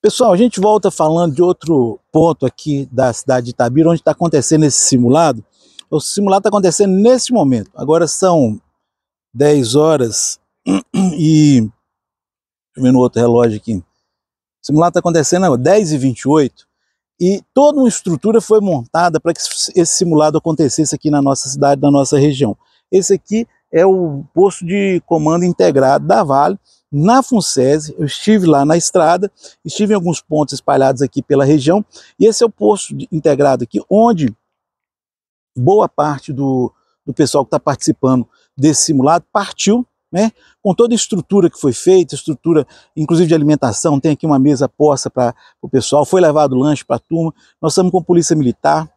Pessoal, a gente volta falando de outro ponto aqui da cidade de Itabira, onde está acontecendo esse simulado. O simulado está acontecendo nesse momento. Agora são 10 horas e... Deixa eu ver no outro relógio aqui. O simulado está acontecendo agora, 10 e 28 e toda uma estrutura foi montada para que esse simulado acontecesse aqui na nossa cidade, na nossa região. Esse aqui é o posto de comando integrado da Vale, na Funsese, eu estive lá na estrada, estive em alguns pontos espalhados aqui pela região, e esse é o posto de, integrado aqui, onde boa parte do, do pessoal que está participando desse simulado partiu, né, com toda a estrutura que foi feita, estrutura inclusive de alimentação, tem aqui uma mesa posta para o pessoal, foi levado lanche para a turma, nós estamos com a Polícia Militar,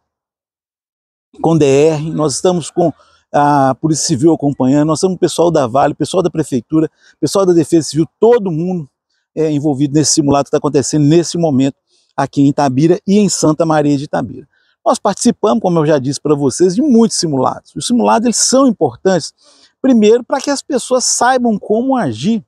com DR, nós estamos com a Polícia Civil acompanhando, nós temos o pessoal da Vale, pessoal da Prefeitura, pessoal da Defesa Civil, todo mundo é envolvido nesse simulado que está acontecendo nesse momento aqui em Itabira e em Santa Maria de Itabira. Nós participamos, como eu já disse para vocês, de muitos simulados. Os simulados eles são importantes, primeiro, para que as pessoas saibam como agir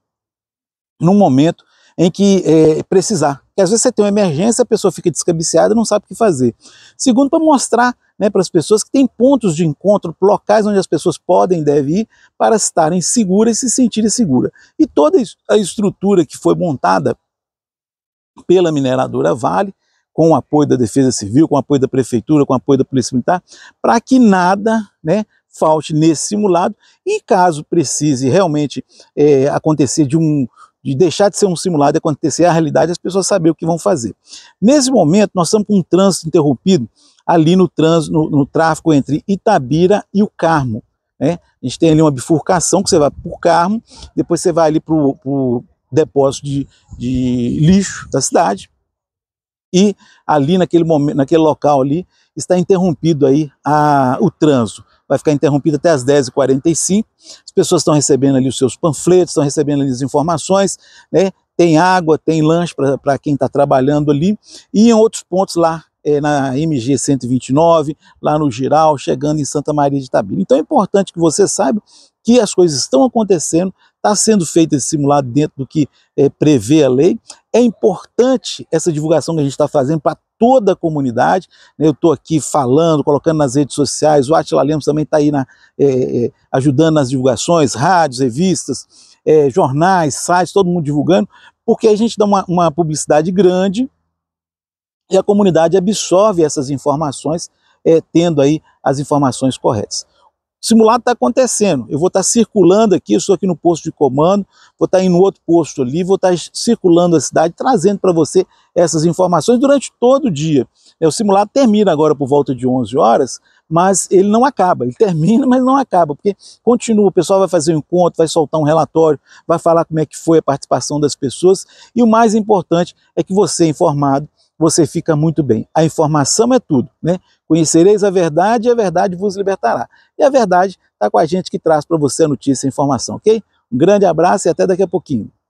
no momento em que é, precisar. Porque às vezes você tem uma emergência, a pessoa fica descabiciada e não sabe o que fazer. Segundo, para mostrar né, para as pessoas que têm pontos de encontro, locais onde as pessoas podem e devem ir para estarem seguras e se sentirem seguras. E toda a estrutura que foi montada pela mineradora Vale, com o apoio da Defesa Civil, com o apoio da Prefeitura, com o apoio da Polícia Militar, para que nada né, falte nesse simulado e caso precise realmente é, acontecer de um de deixar de ser um simulado e acontecer a realidade, as pessoas saberem o que vão fazer. Nesse momento, nós estamos com um trânsito interrompido ali no, trânsito, no, no tráfego entre Itabira e o Carmo. Né? A gente tem ali uma bifurcação que você vai para o Carmo, depois você vai ali para o depósito de, de lixo da cidade, e ali naquele momento, naquele local ali, está interrompido aí a, o trânsito. Vai ficar interrompido até as 10h45. As pessoas estão recebendo ali os seus panfletos, estão recebendo ali as informações, né? Tem água, tem lanche para quem está trabalhando ali. E em outros pontos lá é, na MG 129, lá no Giral, chegando em Santa Maria de Itabira. Então é importante que você saiba que as coisas estão acontecendo, está sendo feito esse simulado dentro do que é, prevê a lei. É importante essa divulgação que a gente está fazendo para toda a comunidade. Né? Eu estou aqui falando, colocando nas redes sociais, o Atila Lemos também está aí na, é, ajudando nas divulgações, rádios, revistas, é, jornais, sites, todo mundo divulgando, porque a gente dá uma, uma publicidade grande e a comunidade absorve essas informações, é, tendo aí as informações corretas. O simulado está acontecendo, eu vou estar tá circulando aqui, estou aqui no posto de comando, vou estar tá indo no outro posto ali, vou estar tá circulando a cidade, trazendo para você essas informações durante todo o dia. É, o simulado termina agora por volta de 11 horas, mas ele não acaba, ele termina, mas não acaba, porque continua, o pessoal vai fazer um encontro, vai soltar um relatório, vai falar como é que foi a participação das pessoas, e o mais importante é que você, informado, você fica muito bem. A informação é tudo, né? Conhecereis a verdade e a verdade vos libertará. E a verdade está com a gente que traz para você a notícia e a informação, ok? Um grande abraço e até daqui a pouquinho.